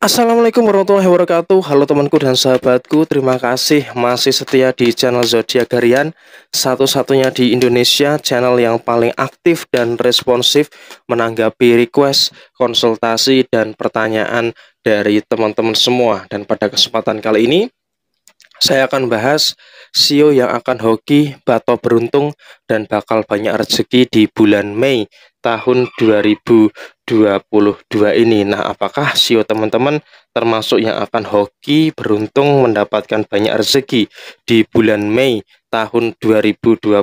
Assalamualaikum warahmatullahi wabarakatuh Halo temanku dan sahabatku Terima kasih masih setia di channel Zodiac Garian Satu-satunya di Indonesia Channel yang paling aktif dan responsif Menanggapi request, konsultasi, dan pertanyaan Dari teman-teman semua Dan pada kesempatan kali ini saya akan bahas sio e yang akan hoki, bato beruntung, dan bakal banyak rezeki di bulan Mei tahun 2022 ini. Nah, apakah sio e teman-teman termasuk yang akan hoki, beruntung, mendapatkan banyak rezeki di bulan Mei tahun 2022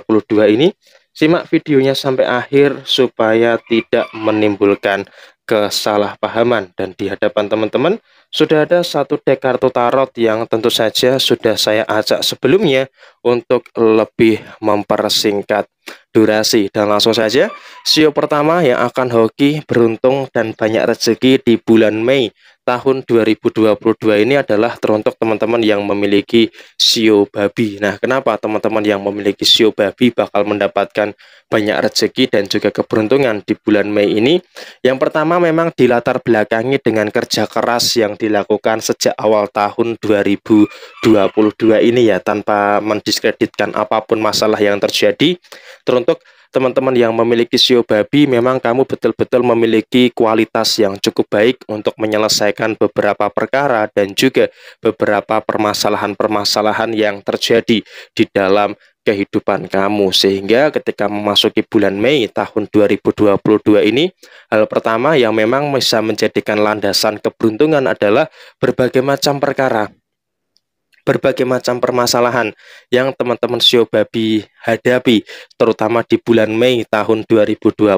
ini? Simak videonya sampai akhir supaya tidak menimbulkan kesalahpahaman dan di hadapan teman-teman sudah ada satu dek kartu tarot yang tentu saja sudah saya ajak sebelumnya untuk lebih mempersingkat durasi dan langsung saja sio pertama yang akan hoki beruntung dan banyak rezeki di bulan Mei tahun 2022 ini adalah teruntuk teman-teman yang memiliki sio babi. Nah, kenapa teman-teman yang memiliki sio babi bakal mendapatkan banyak rezeki dan juga keberuntungan di bulan Mei ini? Yang pertama memang dilatar belakangi dengan kerja keras yang dilakukan sejak awal tahun 2022 ini ya, tanpa mendiskreditkan apapun masalah yang terjadi. Teruntuk teman-teman yang memiliki sio babi memang kamu betul-betul memiliki kualitas yang cukup baik untuk menyelesaikan beberapa perkara dan juga beberapa permasalahan-permasalahan yang terjadi di dalam kehidupan kamu sehingga ketika memasuki bulan Mei tahun 2022 ini hal pertama yang memang bisa menjadikan landasan keberuntungan adalah berbagai macam perkara berbagai macam permasalahan yang teman-teman sio babi hadapi terutama di bulan Mei tahun 2022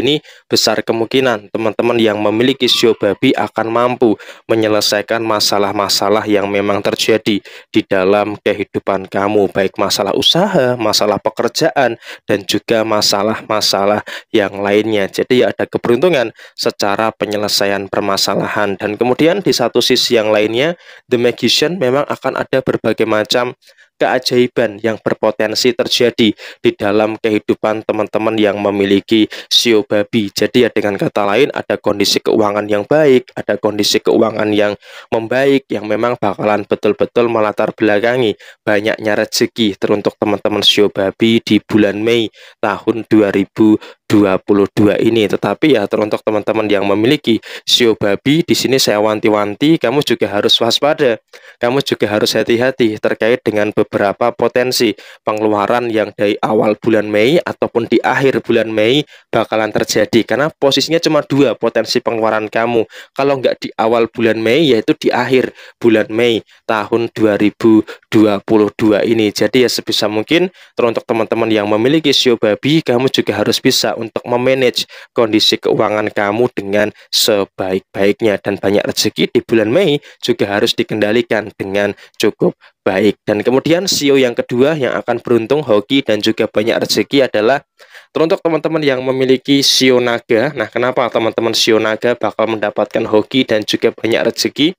ini besar kemungkinan teman-teman yang memiliki sio babi akan mampu menyelesaikan masalah-masalah yang memang terjadi di dalam kehidupan kamu baik masalah usaha, masalah pekerjaan dan juga masalah-masalah yang lainnya. Jadi ada keberuntungan secara penyelesaian permasalahan dan kemudian di satu sisi yang lainnya the magician memang akan ada ada berbagai macam keajaiban yang berpotensi terjadi di dalam kehidupan teman-teman yang memiliki sio babi. Jadi ya dengan kata lain ada kondisi keuangan yang baik, ada kondisi keuangan yang membaik yang memang bakalan betul-betul melatar belakangi banyaknya rezeki teruntuk teman-teman sio babi di bulan Mei tahun 2020 22 ini. Tetapi ya teruntuk teman-teman yang memiliki sio babi di sini saya wanti-wanti kamu juga harus waspada. Kamu juga harus hati-hati terkait dengan beberapa potensi pengeluaran yang dari awal bulan Mei ataupun di akhir bulan Mei bakalan terjadi karena posisinya cuma dua potensi pengeluaran kamu. Kalau nggak di awal bulan Mei yaitu di akhir bulan Mei tahun 2022 ini. Jadi ya sebisa mungkin teruntuk teman-teman yang memiliki sio babi kamu juga harus bisa untuk memanage kondisi keuangan kamu dengan sebaik-baiknya dan banyak rezeki di bulan Mei juga harus dikendalikan dengan cukup baik. Dan kemudian CEO yang kedua yang akan beruntung hoki dan juga banyak rezeki adalah teruntuk teman-teman yang memiliki CEO naga. Nah, kenapa teman-teman CEO naga bakal mendapatkan hoki dan juga banyak rezeki?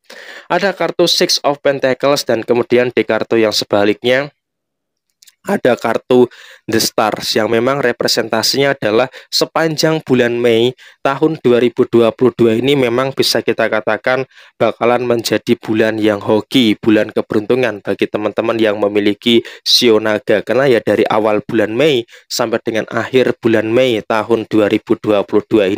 Ada kartu Six of Pentacles dan kemudian di kartu yang sebaliknya ada kartu The Stars yang memang representasinya adalah sepanjang bulan Mei tahun 2022 ini memang bisa kita katakan bakalan menjadi bulan yang hoki, bulan keberuntungan bagi teman-teman yang memiliki Sionaga. karena ya dari awal bulan Mei sampai dengan akhir bulan Mei tahun 2022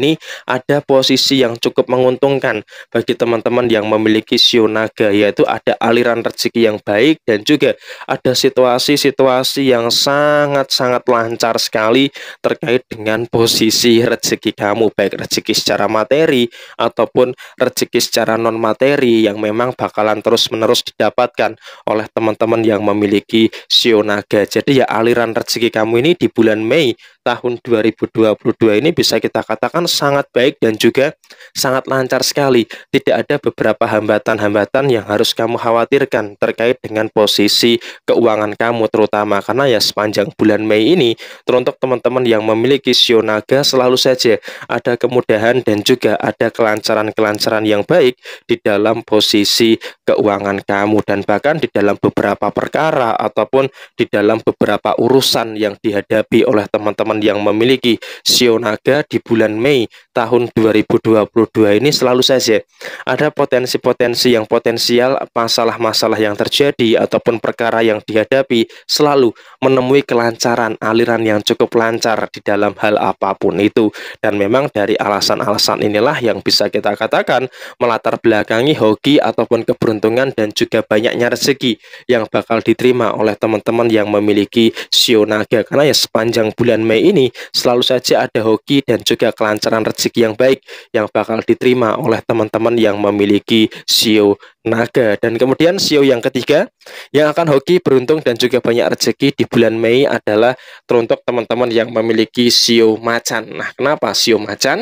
ini ada posisi yang cukup menguntungkan bagi teman-teman yang memiliki Sionaga. yaitu ada aliran rezeki yang baik dan juga ada situasi-situasi komunikasi yang sangat-sangat lancar sekali terkait dengan posisi rezeki kamu baik rezeki secara materi ataupun rezeki secara non materi yang memang bakalan terus-menerus didapatkan oleh teman-teman yang memiliki sio Jadi ya aliran rezeki kamu ini di bulan Mei tahun 2022 ini bisa kita katakan sangat baik dan juga sangat lancar sekali. Tidak ada beberapa hambatan-hambatan yang harus kamu khawatirkan terkait dengan posisi keuangan kamu terutama karena ya sepanjang bulan Mei ini, teruntuk teman-teman yang memiliki sio naga selalu saja ada kemudahan dan juga ada kelancaran-kelancaran yang baik di dalam posisi keuangan kamu dan bahkan di dalam beberapa perkara ataupun di dalam beberapa urusan yang dihadapi oleh teman-teman yang memiliki sio naga di bulan Mei tahun 2022 ini selalu saja ada potensi-potensi yang potensial masalah-masalah yang terjadi ataupun perkara yang dihadapi selalu menemui kelancaran aliran yang cukup lancar di dalam hal apapun itu dan memang dari alasan-alasan inilah yang bisa kita katakan melatar belakangi hoki ataupun keberuntungan dan juga banyaknya rezeki yang bakal diterima oleh teman-teman yang memiliki sio naga karena ya sepanjang bulan Mei ini selalu saja ada hoki dan juga kelancaran rezeki yang baik yang bakal diterima oleh teman-teman yang memiliki sio naga. Dan kemudian sio e yang ketiga yang akan hoki beruntung dan juga banyak rezeki di bulan Mei adalah teruntuk teman-teman yang memiliki sio e macan. Nah, kenapa sio e macan?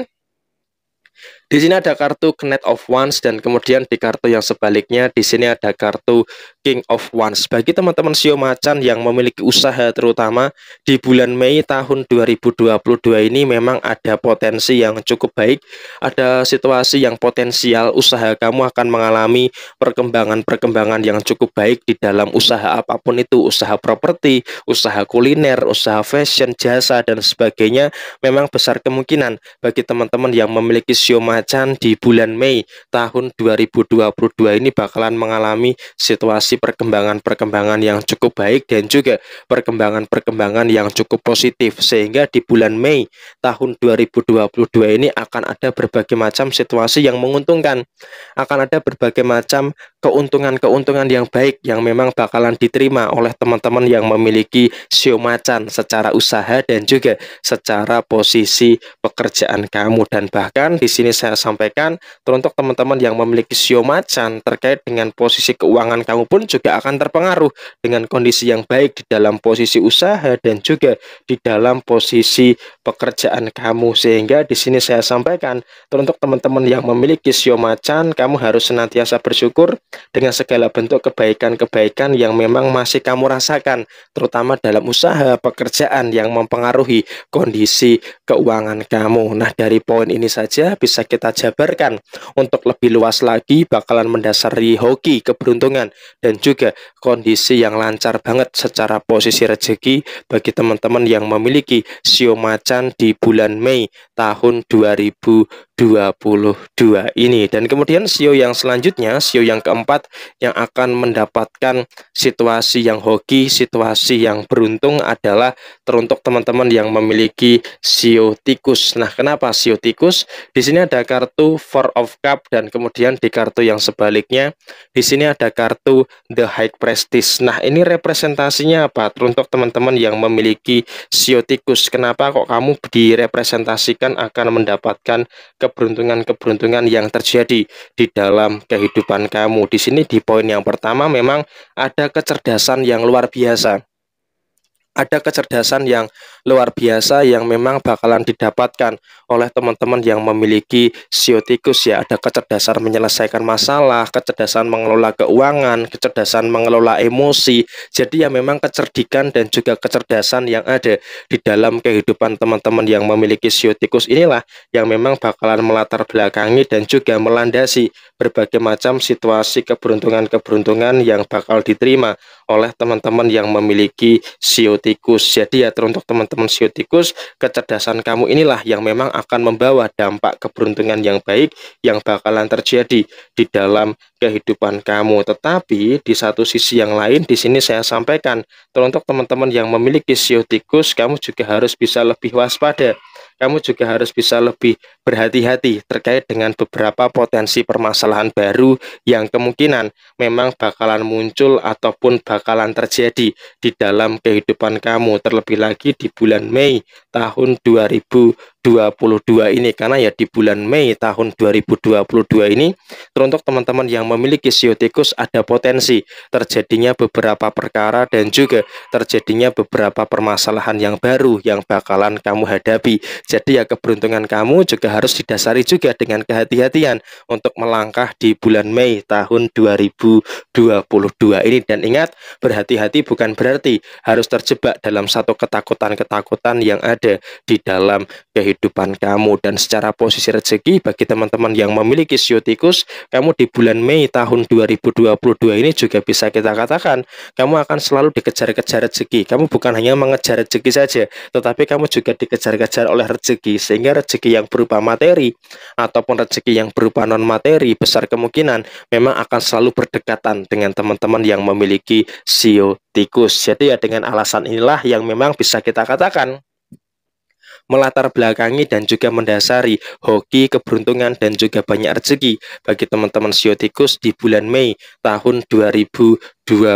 Di sini ada kartu Knight of Wands dan kemudian di kartu yang sebaliknya di sini ada kartu King of Wands. Bagi teman-teman sio macan yang memiliki usaha terutama di bulan Mei tahun 2022 ini memang ada potensi yang cukup baik, ada situasi yang potensial usaha kamu akan mengalami perkembangan-perkembangan yang cukup baik di dalam usaha apapun itu, usaha properti, usaha kuliner, usaha fashion, jasa dan sebagainya. Memang besar kemungkinan bagi teman-teman yang memiliki sio macan di bulan Mei tahun 2022 ini bakalan mengalami situasi perkembangan-perkembangan yang cukup baik dan juga perkembangan-perkembangan yang cukup positif sehingga di bulan Mei tahun 2022 ini akan ada berbagai macam situasi yang menguntungkan akan ada berbagai macam keuntungan-keuntungan yang baik yang memang bakalan diterima oleh teman-teman yang memiliki siomacan secara usaha dan juga secara posisi pekerjaan kamu dan bahkan di sini saya sampaikan teruntuk teman-teman yang memiliki siomacan terkait dengan posisi keuangan kamu pun juga akan terpengaruh dengan kondisi yang baik di dalam posisi usaha dan juga di dalam posisi pekerjaan kamu sehingga di sini saya sampaikan teruntuk teman-teman yang memiliki siomacan kamu harus senantiasa bersyukur dengan segala bentuk kebaikan-kebaikan yang memang masih kamu rasakan, terutama dalam usaha pekerjaan yang mempengaruhi kondisi keuangan kamu. Nah, dari poin ini saja bisa kita jabarkan untuk lebih luas lagi bakalan mendasari hoki keberuntungan dan juga kondisi yang lancar banget secara posisi rezeki bagi teman-teman yang memiliki siomacan di bulan Mei tahun 2000 22 ini dan kemudian sio yang selanjutnya sio yang keempat yang akan mendapatkan situasi yang hoki situasi yang beruntung adalah teruntuk teman-teman yang memiliki sio tikus nah kenapa sio tikus di sini ada kartu four of cup dan kemudian di kartu yang sebaliknya di sini ada kartu the high prestige nah ini representasinya apa teruntuk teman-teman yang memiliki sio tikus kenapa kok kamu direpresentasikan akan mendapatkan ke keberuntungan-keberuntungan yang terjadi di dalam kehidupan kamu. Di sini di poin yang pertama memang ada kecerdasan yang luar biasa. Ada kecerdasan yang luar biasa yang memang bakalan didapatkan oleh teman-teman yang memiliki siotikus ya ada kecerdasan menyelesaikan masalah kecerdasan mengelola keuangan kecerdasan mengelola emosi jadi ya memang kecerdikan dan juga kecerdasan yang ada di dalam kehidupan teman-teman yang memiliki siotikus inilah yang memang bakalan melatar belakangi dan juga melandasi berbagai macam situasi keberuntungan-keberuntungan yang bakal diterima oleh teman-teman yang memiliki siotikus jadi ya teruntuk teman-teman teman-teman tikus, kecerdasan kamu inilah yang memang akan membawa dampak keberuntungan yang baik yang bakalan terjadi di dalam kehidupan kamu. Tetapi di satu sisi yang lain di sini saya sampaikan, teruntuk teman-teman yang memiliki tikus, kamu juga harus bisa lebih waspada kamu juga harus bisa lebih berhati-hati terkait dengan beberapa potensi permasalahan baru yang kemungkinan memang bakalan muncul ataupun bakalan terjadi di dalam kehidupan kamu terlebih lagi di bulan Mei tahun 2000. 2022 ini karena ya di bulan Mei tahun 2022 ini teruntuk teman-teman yang memiliki sio tikus ada potensi terjadinya beberapa perkara dan juga terjadinya beberapa permasalahan yang baru yang bakalan kamu hadapi. Jadi ya keberuntungan kamu juga harus didasari juga dengan kehati-hatian untuk melangkah di bulan Mei tahun 2022 ini dan ingat berhati-hati bukan berarti harus terjebak dalam satu ketakutan-ketakutan yang ada di dalam kehidupan kehidupan kamu dan secara posisi rezeki bagi teman-teman yang memiliki sio tikus kamu di bulan Mei tahun 2022 ini juga bisa kita katakan kamu akan selalu dikejar-kejar rezeki kamu bukan hanya mengejar rezeki saja tetapi kamu juga dikejar-kejar oleh rezeki sehingga rezeki yang berupa materi ataupun rezeki yang berupa non materi besar kemungkinan memang akan selalu berdekatan dengan teman-teman yang memiliki sio tikus jadi ya dengan alasan inilah yang memang bisa kita katakan melatar belakangi dan juga mendasari hoki, keberuntungan, dan juga banyak rezeki bagi teman-teman siotikus di bulan Mei tahun 2022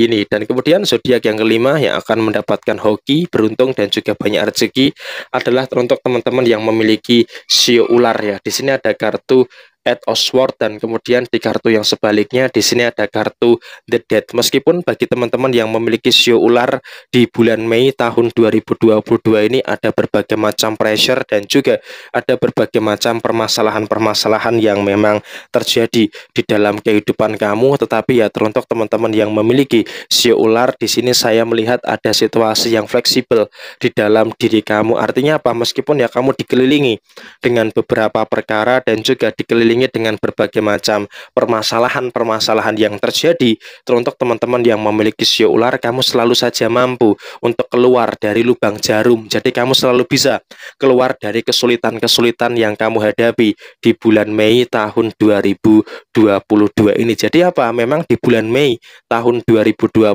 ini. Dan kemudian zodiak yang kelima yang akan mendapatkan hoki, beruntung, dan juga banyak rezeki adalah untuk teman-teman yang memiliki sio ular ya. Di sini ada kartu at Oswald dan kemudian di kartu yang sebaliknya di sini ada kartu The Dead. Meskipun bagi teman-teman yang memiliki sio ular di bulan Mei tahun 2022 ini ada berbagai macam pressure dan juga ada berbagai macam permasalahan-permasalahan yang memang terjadi di dalam kehidupan kamu tetapi ya teruntuk teman-teman yang memiliki sio ular di sini saya melihat ada situasi yang fleksibel di dalam diri kamu. Artinya apa? Meskipun ya kamu dikelilingi dengan beberapa perkara dan juga dikelilingi dikelilingi dengan berbagai macam permasalahan-permasalahan yang terjadi. Teruntuk teman-teman yang memiliki sio ular, kamu selalu saja mampu untuk keluar dari lubang jarum. Jadi kamu selalu bisa keluar dari kesulitan-kesulitan yang kamu hadapi di bulan Mei tahun 2022 ini. Jadi apa? Memang di bulan Mei tahun 2022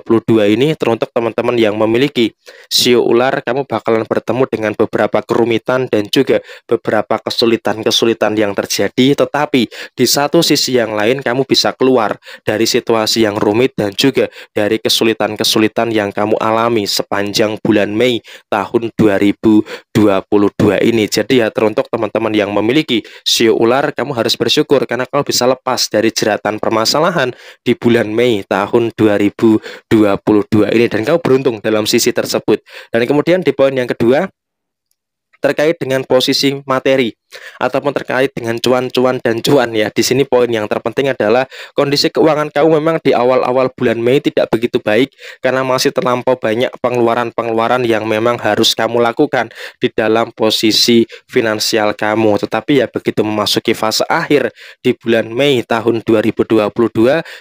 ini teruntuk teman-teman yang memiliki sio ular, kamu bakalan bertemu dengan beberapa kerumitan dan juga beberapa kesulitan-kesulitan yang terjadi. Tetap tapi di satu sisi yang lain kamu bisa keluar dari situasi yang rumit dan juga dari kesulitan-kesulitan yang kamu alami sepanjang bulan Mei tahun 2022 ini. Jadi ya teruntuk teman-teman yang memiliki siu ular kamu harus bersyukur karena kamu bisa lepas dari jeratan permasalahan di bulan Mei tahun 2022 ini dan kamu beruntung dalam sisi tersebut. Dan kemudian di poin yang kedua terkait dengan posisi materi ataupun terkait dengan cuan-cuan dan cuan ya. Di sini poin yang terpenting adalah kondisi keuangan kamu memang di awal-awal bulan Mei tidak begitu baik karena masih terlampau banyak pengeluaran-pengeluaran yang memang harus kamu lakukan di dalam posisi finansial kamu. Tetapi ya begitu memasuki fase akhir di bulan Mei tahun 2022,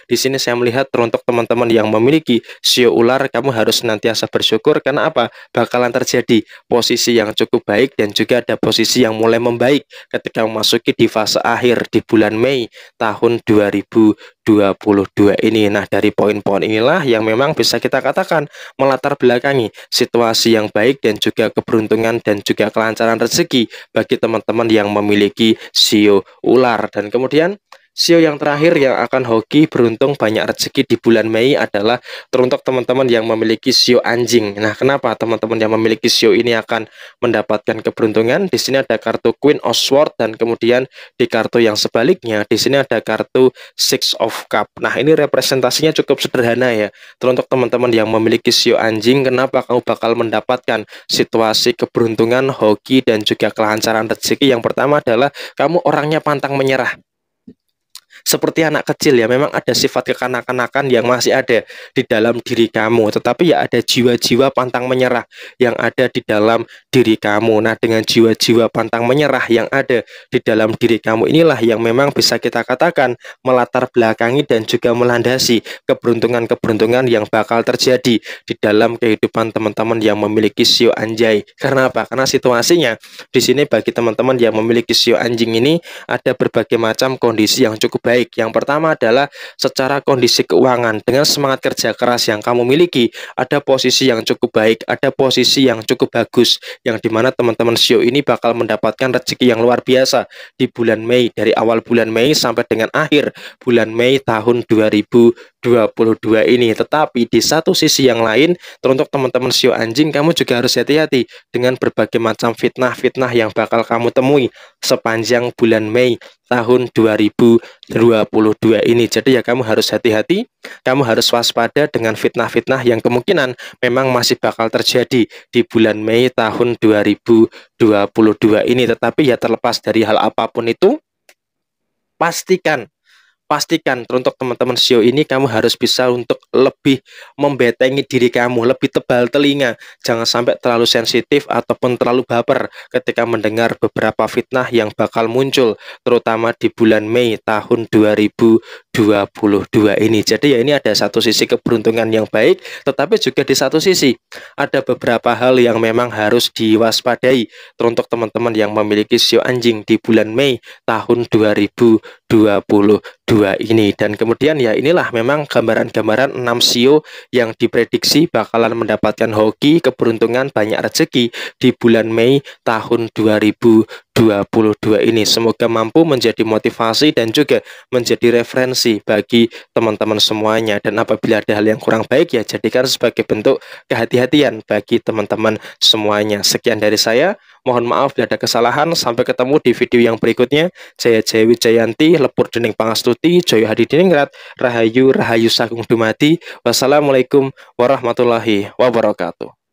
di sini saya melihat teruntuk teman-teman yang memiliki sio e ular kamu harus senantiasa bersyukur karena apa? Bakalan terjadi posisi yang cukup baik dan juga ada posisi yang mulai membaik baik ketika memasuki di fase akhir di bulan Mei tahun 2022 ini. Nah, dari poin-poin inilah yang memang bisa kita katakan melatar belakangi situasi yang baik dan juga keberuntungan dan juga kelancaran rezeki bagi teman-teman yang memiliki sio ular dan kemudian Sio yang terakhir yang akan hoki beruntung banyak rezeki di bulan Mei adalah teruntuk teman-teman yang memiliki sio anjing. Nah, kenapa teman-teman yang memiliki sio ini akan mendapatkan keberuntungan? Di sini ada kartu Queen of Sword dan kemudian di kartu yang sebaliknya di sini ada kartu Six of Cup. Nah, ini representasinya cukup sederhana ya. Teruntuk teman-teman yang memiliki sio anjing, kenapa kamu bakal mendapatkan situasi keberuntungan, hoki dan juga kelancaran rezeki? Yang pertama adalah kamu orangnya pantang menyerah seperti anak kecil ya memang ada sifat kekanak-kanakan yang masih ada di dalam diri kamu tetapi ya ada jiwa-jiwa pantang menyerah yang ada di dalam diri kamu nah dengan jiwa-jiwa pantang menyerah yang ada di dalam diri kamu inilah yang memang bisa kita katakan melatar belakangi dan juga melandasi keberuntungan-keberuntungan yang bakal terjadi di dalam kehidupan teman-teman yang memiliki sio anjay karena apa karena situasinya di sini bagi teman-teman yang memiliki sio anjing ini ada berbagai macam kondisi yang cukup baik baik. Yang pertama adalah secara kondisi keuangan. Dengan semangat kerja keras yang kamu miliki, ada posisi yang cukup baik, ada posisi yang cukup bagus, yang dimana teman-teman Sio e ini bakal mendapatkan rezeki yang luar biasa di bulan Mei, dari awal bulan Mei sampai dengan akhir bulan Mei tahun 2020. 2022 ini. Tetapi di satu sisi yang lain, teruntuk teman-teman sio anjing, kamu juga harus hati-hati dengan berbagai macam fitnah-fitnah yang bakal kamu temui sepanjang bulan Mei tahun 2022 ini. Jadi ya kamu harus hati-hati, kamu harus waspada dengan fitnah-fitnah yang kemungkinan memang masih bakal terjadi di bulan Mei tahun 2022 ini. Tetapi ya terlepas dari hal apapun itu, pastikan pastikan untuk teman-teman SEO ini kamu harus bisa untuk lebih membetengi diri kamu, lebih tebal telinga, jangan sampai terlalu sensitif ataupun terlalu baper ketika mendengar beberapa fitnah yang bakal muncul terutama di bulan Mei tahun 2000 2022 ini. Jadi ya ini ada satu sisi keberuntungan yang baik, tetapi juga di satu sisi ada beberapa hal yang memang harus diwaspadai teruntuk teman-teman yang memiliki sio anjing di bulan Mei tahun 2022 ini. Dan kemudian ya inilah memang gambaran-gambaran 6 sio yang diprediksi bakalan mendapatkan hoki keberuntungan banyak rezeki di bulan Mei tahun 2022 2022 ini. Semoga mampu menjadi motivasi dan juga menjadi referensi bagi teman-teman semuanya. Dan apabila ada hal yang kurang baik ya jadikan sebagai bentuk kehati-hatian bagi teman-teman semuanya. Sekian dari saya. Mohon maaf bila ada kesalahan. Sampai ketemu di video yang berikutnya. saya Jaya Wijayanti, Lepur Dening Pangastuti, Joyo Hadi Diningrat, Rahayu Rahayu Sagung Dumati. Wassalamualaikum warahmatullahi wabarakatuh.